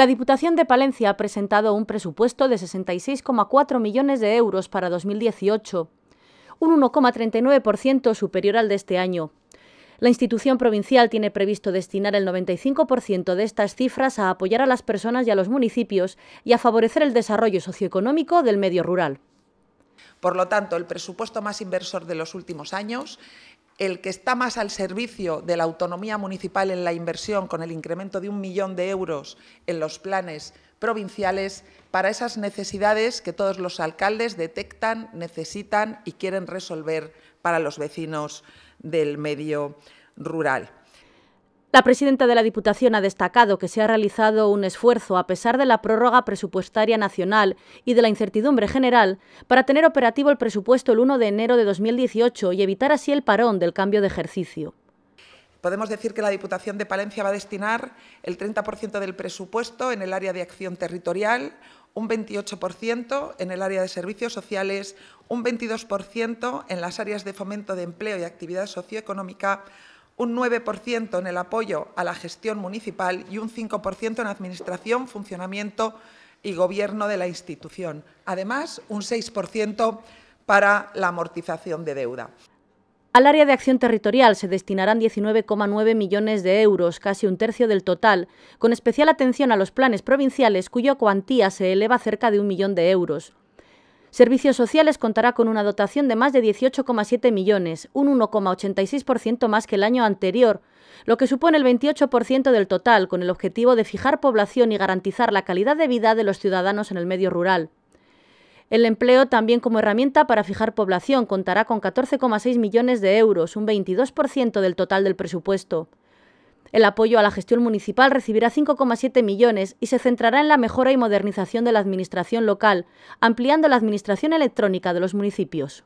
La Diputación de Palencia ha presentado un presupuesto de 66,4 millones de euros para 2018, un 1,39% superior al de este año. La institución provincial tiene previsto destinar el 95% de estas cifras a apoyar a las personas y a los municipios y a favorecer el desarrollo socioeconómico del medio rural. Por lo tanto, el presupuesto más inversor de los últimos años el que está más al servicio de la autonomía municipal en la inversión, con el incremento de un millón de euros en los planes provinciales, para esas necesidades que todos los alcaldes detectan, necesitan y quieren resolver para los vecinos del medio rural. La presidenta de la Diputación ha destacado que se ha realizado un esfuerzo, a pesar de la prórroga presupuestaria nacional y de la incertidumbre general, para tener operativo el presupuesto el 1 de enero de 2018 y evitar así el parón del cambio de ejercicio. Podemos decir que la Diputación de Palencia va a destinar el 30% del presupuesto en el área de acción territorial, un 28% en el área de servicios sociales, un 22% en las áreas de fomento de empleo y actividad socioeconómica, un 9% en el apoyo a la gestión municipal y un 5% en administración, funcionamiento y gobierno de la institución. Además, un 6% para la amortización de deuda. Al área de acción territorial se destinarán 19,9 millones de euros, casi un tercio del total, con especial atención a los planes provinciales cuya cuantía se eleva cerca de un millón de euros. Servicios Sociales contará con una dotación de más de 18,7 millones, un 1,86% más que el año anterior, lo que supone el 28% del total, con el objetivo de fijar población y garantizar la calidad de vida de los ciudadanos en el medio rural. El empleo también como herramienta para fijar población contará con 14,6 millones de euros, un 22% del total del presupuesto. El apoyo a la gestión municipal recibirá 5,7 millones y se centrará en la mejora y modernización de la administración local, ampliando la administración electrónica de los municipios.